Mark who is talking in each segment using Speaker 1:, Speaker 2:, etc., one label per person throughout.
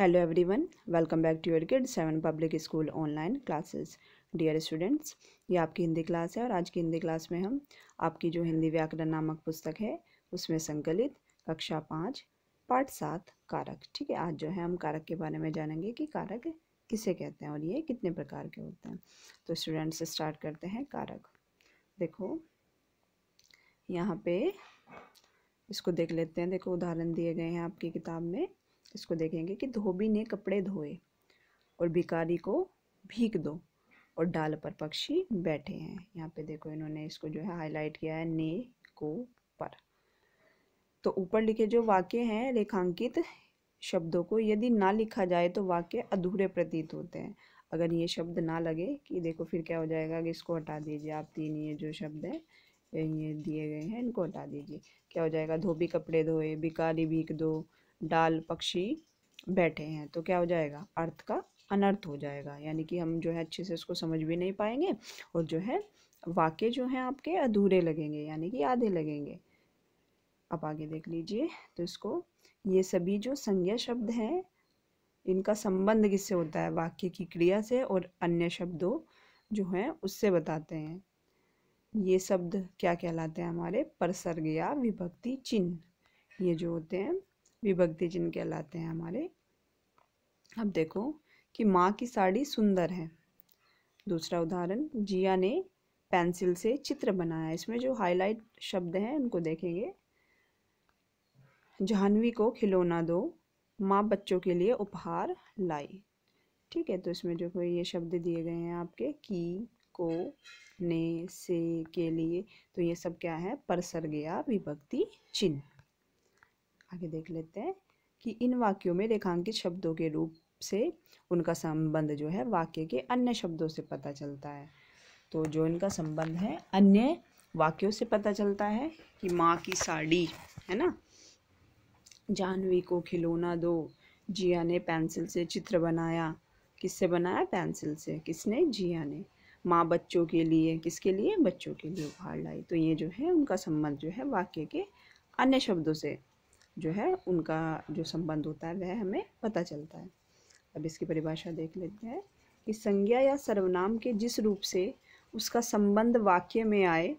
Speaker 1: hello everyone welcome back to your kid seven public school online classes dear students ये आपकी Hindi class है और आज की हिंदी क्लास में हम आपकी जो हिंदी व्याकरण नामक पुस्तक है उसमें संकलित कक्षा पाँच पाठ सात कारक ठीक है आज जो है हम कारक के बारे में जानेंगे कि कारक किसे कहते हैं और ये कितने प्रकार के होते हैं तो स्टूडेंट्स स्टार्ट करते हैं कारक देखो यहाँ पे इसको देख लेते हैं देखो उदाहरण दिए गए हैं आपकी किताब में इसको देखेंगे कि धोबी ने कपड़े धोए और भिकारी को भीख दो और डाल पर पक्षी बैठे हैं यहाँ पे देखो इन्होंने इसको जो है हाईलाइट किया है ने को पर तो ऊपर लिखे जो वाक्य हैं रेखांकित शब्दों को यदि ना लिखा जाए तो वाक्य अधूरे प्रतीत होते हैं अगर ये शब्द ना लगे कि देखो फिर क्या हो जाएगा कि इसको हटा दीजिए आप तीन ये जो शब्द है ये दिए गए हैं इनको हटा दीजिए क्या हो जाएगा धोबी कपड़े धोए भिकारी भीख दो डाल पक्षी बैठे हैं तो क्या हो जाएगा अर्थ का अनर्थ हो जाएगा यानी कि हम जो है अच्छे से उसको समझ भी नहीं पाएंगे और जो है वाक्य जो हैं आपके अधूरे लगेंगे यानी कि आधे लगेंगे आप आगे देख लीजिए तो इसको ये सभी जो संज्ञा शब्द हैं इनका संबंध किससे होता है वाक्य की क्रिया से और अन्य शब्दों जो हैं उससे बताते हैं ये शब्द क्या कहलाते हैं हमारे परसर्ग या विभक्ति चिन्ह ये जो होते हैं विभक्ति चिन्ह कहलाते हैं हमारे अब देखो कि माँ की साड़ी सुंदर है दूसरा उदाहरण जिया ने पेंसिल से चित्र बनाया इसमें जो हाईलाइट शब्द हैं उनको देखेंगे जाह्नवी को खिलौना दो माँ बच्चों के लिए उपहार लाई ठीक है तो इसमें जो कोई ये शब्द दिए गए हैं आपके की को ने से के लिए तो ये सब क्या है परसर गया विभक्ति चिन्ह आगे देख लेते हैं कि इन वाक्यों में रेखांकित शब्दों के रूप से उनका संबंध जो है वाक्य के अन्य शब्दों से पता चलता है तो जो इनका संबंध है अन्य वाक्यों से पता चलता है कि माँ की साड़ी है ना जानवी को खिलौना दो जिया ने पेंसिल से चित्र बनाया किससे बनाया पेंसिल से किसने जिया ने माँ बच्चों के लिए किसके लिए बच्चों के लिए उपहार लाई तो ये जो है उनका संबंध जो है वाक्य के अन्य शब्दों से जो है उनका जो संबंध होता है वह हमें पता चलता है अब इसकी परिभाषा देख लेते हैं कि संज्ञा या सर्वनाम के जिस रूप से उसका संबंध वाक्य में आए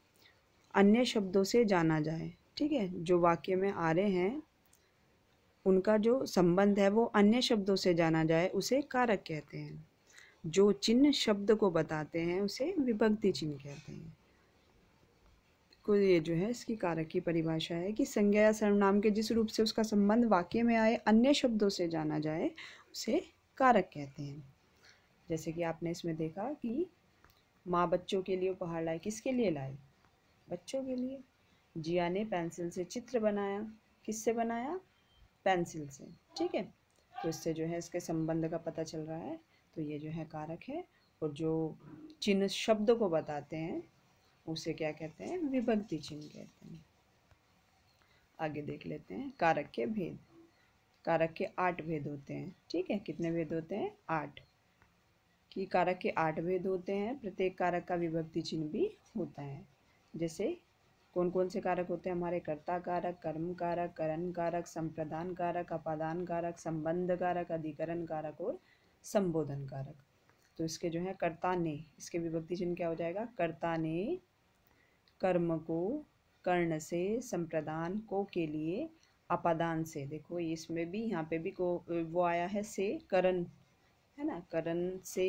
Speaker 1: अन्य शब्दों से जाना जाए ठीक है जो वाक्य में आ रहे हैं उनका जो संबंध है वो अन्य शब्दों से जाना जाए उसे कारक कहते हैं जो चिन्ह शब्द को बताते हैं उसे विभक्ति चिन्ह कहते हैं को ये जो है इसकी कारक की परिभाषा है कि संज्ञा या सर्वनाम के जिस रूप से उसका संबंध वाक्य में आए अन्य शब्दों से जाना जाए उसे कारक कहते हैं जैसे कि आपने इसमें देखा कि माँ बच्चों के लिए उपहार लाए किसके लिए लाए बच्चों के लिए जिया ने पेंसिल से चित्र बनाया किससे बनाया पेंसिल से ठीक है तो इससे जो है इसके संबंध का पता चल रहा है तो ये जो है कारक है और जो चिन्ह शब्द को बताते हैं उसे क्या कहते हैं विभक्ति चिन्ह कहते हैं आगे देख लेते हैं कारक के भेद कारक के आठ भेद होते हैं ठीक है कितने भेद होते हैं आठ कि कारक के आठ भेद होते हैं प्रत्येक कारक का विभक्ति चिन्ह भी होता है जैसे कौन कौन से कारक होते हैं हमारे कर्ता कारक कर्म कारक करण कारक संप्रदान कारक अपादान कारक संबंध कारक अधिकरण कारक और संबोधन कारक तो इसके जो है कर्ता ने इसके विभक्ति चिन्ह क्या हो जाएगा कर्ता ने कर्म को कर्ण से संप्रदान को के लिए अपादान से देखो इसमें भी यहाँ पे भी को वो आया है से करण है ना करण से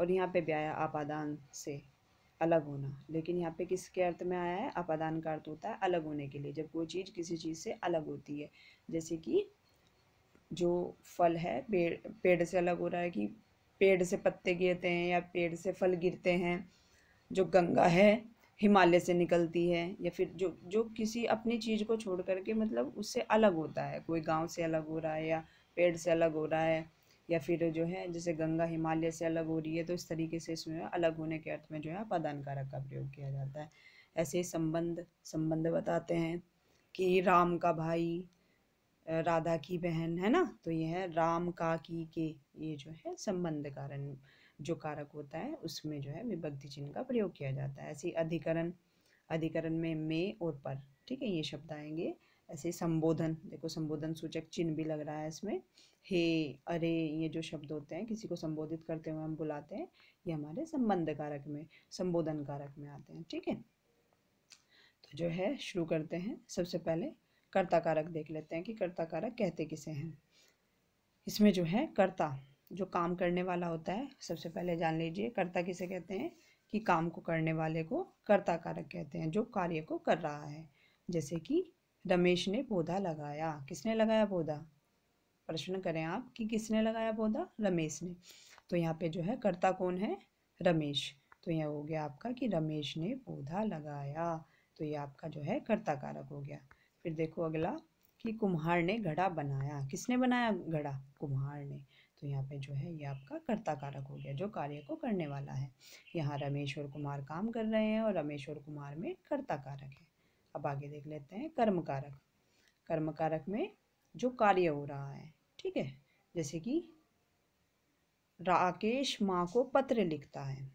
Speaker 1: और यहाँ पे भी आया अपादान से अलग होना लेकिन यहाँ पे किसके अर्थ में आया है अपादान का अर्थ होता है अलग होने के लिए जब कोई चीज़ किसी चीज़ से अलग होती है जैसे कि जो फल है पेड़ पेड़ से अलग हो रहा है कि पेड़ से पत्ते गिरते हैं या पेड़ से फल गिरते हैं जो गंगा है हिमालय से निकलती है या फिर जो जो किसी अपनी चीज़ को छोड़ करके मतलब उससे अलग होता है कोई गांव से अलग हो रहा है या पेड़ से अलग हो रहा है या फिर जो है जैसे गंगा हिमालय से अलग हो रही है तो इस तरीके से इसमें अलग होने के अर्थ में जो है अपादान कारक का प्रयोग किया जाता है ऐसे ही संबंध संबंध बताते हैं कि राम का भाई राधा की बहन है ना तो यह है राम का की के ये जो है संबंध कारण जो कारक होता है उसमें जो है विभक्ति चिन्ह का प्रयोग किया जाता है ऐसे अधिकरण अधिकरण में में और पर ठीक है ये शब्द आएंगे ऐसे संबोधन देखो संबोधन सूचक चिन्ह भी लग रहा है इसमें हे अरे ये जो शब्द होते हैं किसी को संबोधित करते हुए हम बुलाते हैं ये हमारे संबंध कारक में संबोधन कारक में आते हैं ठीक है तो जो है शुरू करते हैं सबसे पहले कर्ता कारक देख लेते हैं कि कर्ता कारक कहते किसे हैं इसमें जो है कर्ता जो काम करने वाला होता है सबसे पहले जान लीजिए कर्ता किसे कहते हैं कि काम को करने वाले को कर्ता कारक कहते हैं जो कार्य को कर रहा है जैसे कि रमेश ने पौधा लगाया किसने लगाया पौधा प्रश्न करें आप कि किसने लगाया पौधा रमेश ने तो यहाँ पे जो है कर्ता कौन है रमेश तो यह हो गया आपका कि रमेश ने पौधा लगाया तो ये आपका जो है कर्ता कारक हो गया फिर देखो अगला कि कुम्हार ने घड़ा बनाया किसने बनाया घड़ा कुम्हार ने तो यहाँ पे जो है ये आपका कर्ता कारक हो गया जो कार्य को करने वाला है यहाँ रमेश और कुमार काम कर रहे हैं और रमेश और कुमार में कर्ता कारक है अब आगे देख लेते हैं कर्म कारक कर्म कारक में जो कार्य हो रहा है ठीक है जैसे कि राकेश माँ को पत्र लिखता है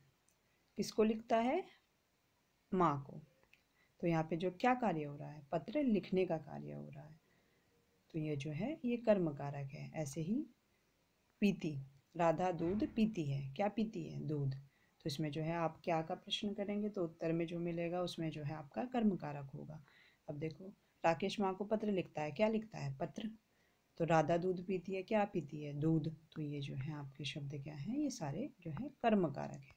Speaker 1: किसको लिखता है माँ को तो यहाँ पे जो क्या कार्य हो रहा है पत्र लिखने का कार्य हो रहा है तो ये जो है ये कर्म कारक है ऐसे ही पीती राधा दूध पीती है क्या पीती है दूध तो इसमें जो है आप क्या का प्रश्न करेंगे तो उत्तर में जो मिलेगा उसमें जो है आपका कर्म कारक होगा अब देखो राकेश माँ को पत्र लिखता है क्या लिखता है पत्र तो राधा दूध पीती है क्या पीती है दूध तो ये जो है आपके शब्द क्या है ये सारे जो है कर्म कारक है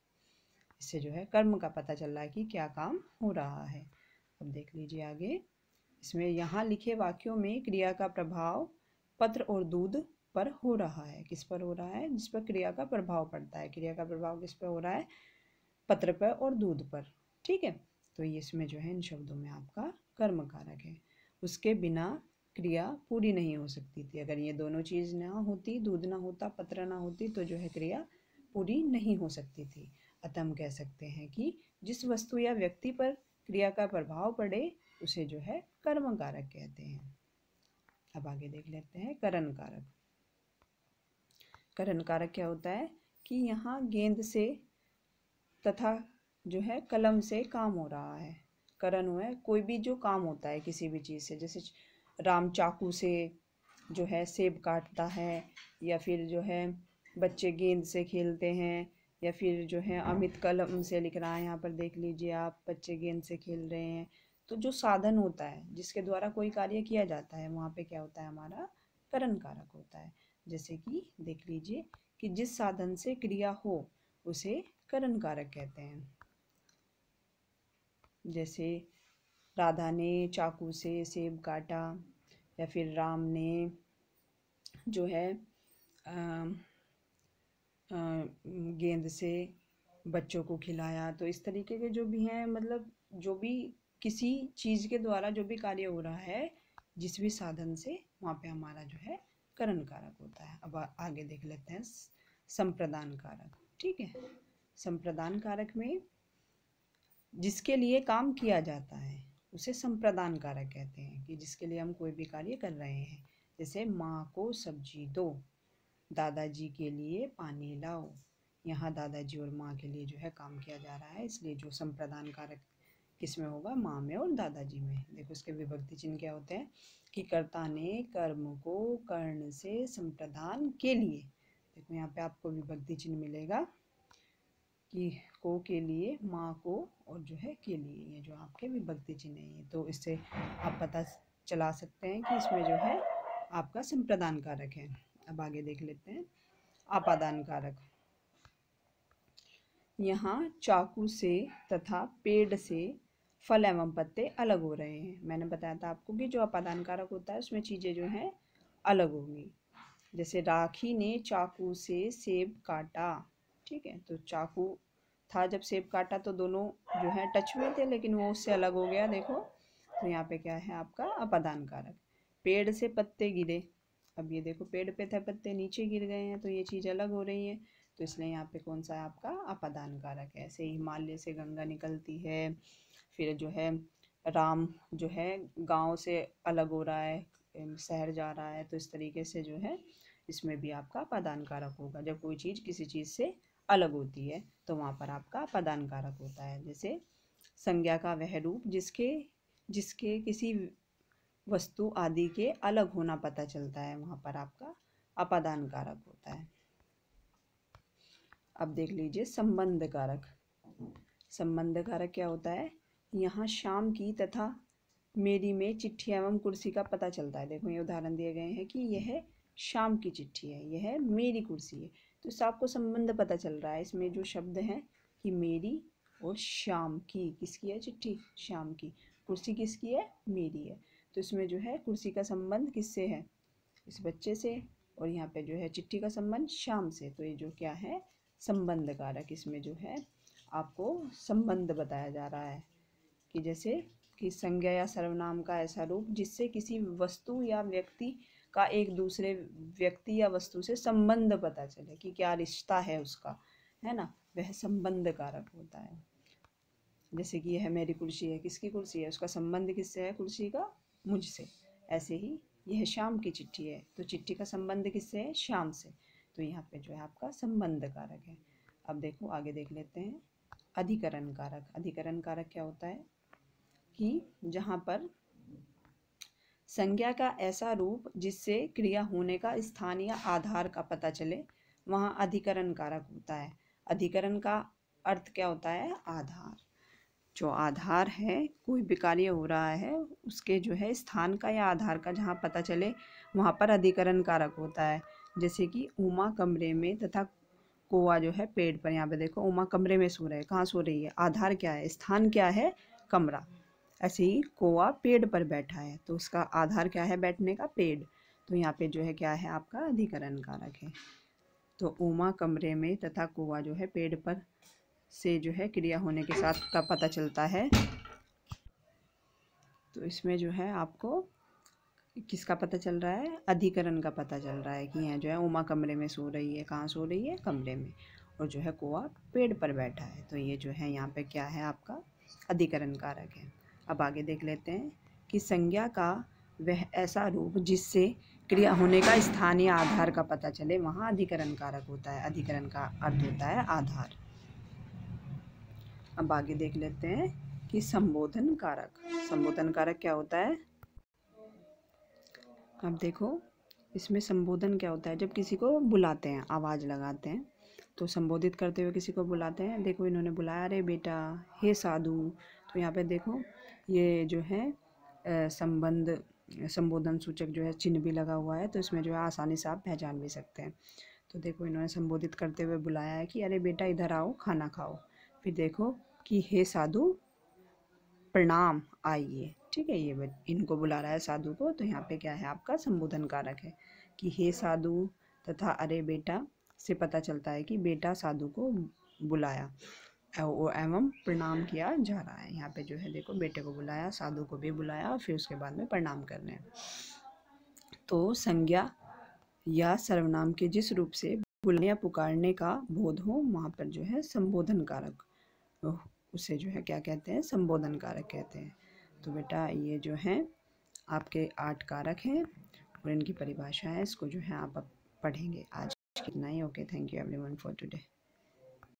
Speaker 1: इससे जो है कर्म का पता चल रहा है कि क्या काम हो रहा है अब देख लीजिए आगे इसमें यहाँ लिखे वाक्यों में क्रिया का प्रभाव पत्र और दूध पर हो रहा है किस पर हो रहा है जिस पर क्रिया का प्रभाव पड़ता है क्रिया का प्रभाव किस पर हो रहा है पत्र पर और दूध पर ठीक है तो ये इसमें जो है इन शब्दों में आपका कर्म कारक है उसके बिना क्रिया पूरी नहीं हो सकती थी अगर ये दोनों चीज़ ना होती दूध ना होता पत्र ना होती तो जो है क्रिया पूरी नहीं हो सकती थी अतः हम कह सकते हैं कि जिस वस्तु या व्यक्ति पर क्रिया का प्रभाव पड़े उसे जो है कर्म कारक कहते हैं अब आगे देख लेते हैं करण कारक करण कारक क्या होता है कि यहाँ गेंद से तथा जो है कलम से काम हो रहा है करण हुआ है कोई भी जो काम होता है किसी भी चीज़ से जैसे राम चाकू से जो है सेब काटता है या फिर जो है बच्चे गेंद से खेलते हैं या फिर जो है अमित कलम से लिख रहा है यहाँ पर देख लीजिए आप बच्चे गेंद से खेल रहे हैं तो जो साधन होता है जिसके द्वारा कोई कार्य किया जाता है वहाँ पे क्या होता है हमारा करण कारक होता है जैसे कि देख लीजिए कि जिस साधन से क्रिया हो उसे करण कारक कहते हैं जैसे राधा ने चाकू से सेब काटा या फिर राम ने जो है गेंद से बच्चों को खिलाया तो इस तरीके के जो भी हैं मतलब जो भी किसी चीज़ के द्वारा जो भी कार्य हो रहा है जिस भी साधन से वहाँ पे हमारा जो है करण कारक होता है अब आगे देख लेते हैं संप्रदान कारक ठीक है संप्रदान कारक में जिसके लिए काम किया जाता है उसे संप्रदान कारक कहते हैं कि जिसके लिए हम कोई भी कार्य कर रहे हैं जैसे माँ को सब्जी दो दादाजी के लिए पानी लाओ यहाँ दादाजी और माँ के लिए जो है काम किया जा रहा है इसलिए जो संप्रदान कारक किस में होगा माँ में और दादाजी में देखो इसके विभक्ति चिन्ह क्या होते हैं कि कर्ता ने कर्म को कर्ण से संप्रदान के लिए देखो यहाँ पे आपको विभक्ति चिन्ह मिलेगा कि को के लिए माँ को और जो है के लिए ये जो आपके विभक्ति चिन्ह है तो इससे आप पता चला सकते हैं कि इसमें जो है आपका संप्रदान कारक है अब आगे देख लेते हैं आपादान कारक यहाँ चाकू से तथा पेड़ से फल एवं पत्ते अलग हो रहे हैं मैंने बताया था आपको कि जो अपादान कारक होता है उसमें चीज़ें जो हैं अलग होंगी जैसे राखी ने चाकू से सेब काटा ठीक है तो चाकू था जब सेब काटा तो दोनों जो है टच में थे लेकिन वो उससे अलग हो गया देखो तो यहाँ पे क्या है आपका अपादान कारक पेड़ से पत्ते गिरे अब ये देखो पेड़ पे थे पत्ते नीचे गिर गए हैं तो ये चीज़ अलग हो रही है तो इसलिए यहाँ पे कौन सा है आपका अपादान कारक है ऐसे हिमालय से गंगा निकलती है फिर जो है राम जो है गांव से अलग हो रहा है शहर जा रहा है तो इस तरीके से जो है इसमें भी आपका अपादान कारक होगा जब कोई चीज़ किसी चीज़ से अलग होती है तो वहाँ पर आपका अपादान कारक होता है जैसे संज्ञा का वह रूप जिसके जिसके किसी वस्तु आदि के अलग होना पता चलता है वहाँ पर आपका अपादान कारक होता है अब देख लीजिए संबंध कारक संबंध कारक क्या होता है यहाँ शाम की तथा मेरी में चिट्ठी एवं कुर्सी का पता चलता है देखो ये उदाहरण दिए गए हैं कि यह शाम की चिट्ठी है यह मेरी कुर्सी है तो इससे आपको संबंध पता चल रहा है इसमें जो शब्द हैं कि मेरी और शाम की किसकी है चिट्ठी शाम की कुर्सी किसकी है मेरी है तो इसमें जो है कुर्सी का संबंध किससे है इस बच्चे से और यहाँ पे जो है चिट्ठी का संबंध शाम से तो ये जो क्या है संबंध कारक इसमें जो है आपको संबंध बताया जा रहा है कि जैसे कि संज्ञा या सर्वनाम का ऐसा रूप जिससे किसी वस्तु या व्यक्ति का एक दूसरे व्यक्ति या वस्तु से संबंध पता चले कि क्या रिश्ता है उसका है ना वह संबंध कारक होता है जैसे कि यह मेरी कुर्सी है किसकी कुर्सी है उसका संबंध किससे है कुर्सी का मुझसे ऐसे ही यह शाम की चिट्ठी है तो चिट्ठी का संबंध किससे है शाम से तो यहाँ पे जो है आपका संबंध कारक है अब देखो आगे देख लेते हैं अधिकरण कारक अधिकरण कारक क्या होता है कि जहाँ पर संज्ञा का ऐसा रूप जिससे क्रिया होने का स्थान या आधार का पता चले वहाँ अधिकरण कारक होता है अधिकरण का अर्थ क्या होता है आधार जो आधार है कोई भी कार्य हो रहा है उसके जो है स्थान का या आधार का जहाँ पता चले वहाँ पर अधिकरण कारक होता है जैसे कि उमा कमरे में तथा कोवा जो है पेड़ पर यहाँ पे देखो उमा कमरे में सो रहा है कहाँ सो रही है आधार क्या है स्थान क्या है कमरा ऐसे ही कोवा पेड़ पर बैठा है तो उसका आधार क्या है बैठने का पेड़ तो यहाँ पे जो है क्या है आपका अधिकरण कारक है तो उमा कमरे में तथा कोवा जो है पेड़ पर से जो है क्रिया होने के साथ का पता चलता है तो इसमें जो है आपको किसका पता चल रहा है अधिकरण का पता चल रहा है कि यह जो है उमा कमरे में सो रही है कहाँ सो रही है कमरे में और जो है कुआ पेड़ पर बैठा है तो ये जो है यहाँ पे क्या है आपका अधिकरण कारक है अब आगे देख लेते हैं कि संज्ञा का वह ऐसा रूप जिससे क्रिया होने का स्थानीय आधार का पता चले वहाँ अधिकरण कारक होता है अधिकरण का अर्थ होता है आधार अब आगे देख लेते हैं कि संबोधन कारक संबोधन कारक क्या होता है अब देखो इसमें संबोधन क्या होता है जब किसी को बुलाते हैं आवाज़ लगाते हैं तो संबोधित करते हुए किसी को बुलाते हैं देखो इन्होंने बुलाया रे बेटा हे साधु तो यहाँ पे देखो ये जो है संबंध संबोधन सूचक जो है चिन्ह भी लगा हुआ है तो इसमें जो है आसानी से आप पहचान भी सकते हैं तो देखो इन्होंने संबोधित करते हुए बुलाया है कि अरे बेटा इधर आओ खाना खाओ फिर देखो कि हे साधु प्रणाम आइए ठीक है ये इनको बुला रहा है साधु को तो यहाँ पे क्या है आपका संबोधन कारक है कि हे साधु तथा अरे बेटा से पता चलता है कि बेटा साधु को बुलाया एवं प्रणाम किया जा रहा है यहाँ पे जो है देखो बेटे को बुलाया साधु को भी बुलाया और फिर उसके बाद में प्रणाम करने तो संज्ञा या सर्वनाम के जिस रूप से बुलाने या पुकारने का बोध हो वहाँ पर जो है संबोधन कारक उसे जो है क्या कहते हैं संबोधन कारक कहते हैं तो बेटा ये जो है आपके आठ कारक हैं और इनकी परिभाषा है इसको जो है आप पढ़ेंगे आज कितना ही okay thank you everyone for today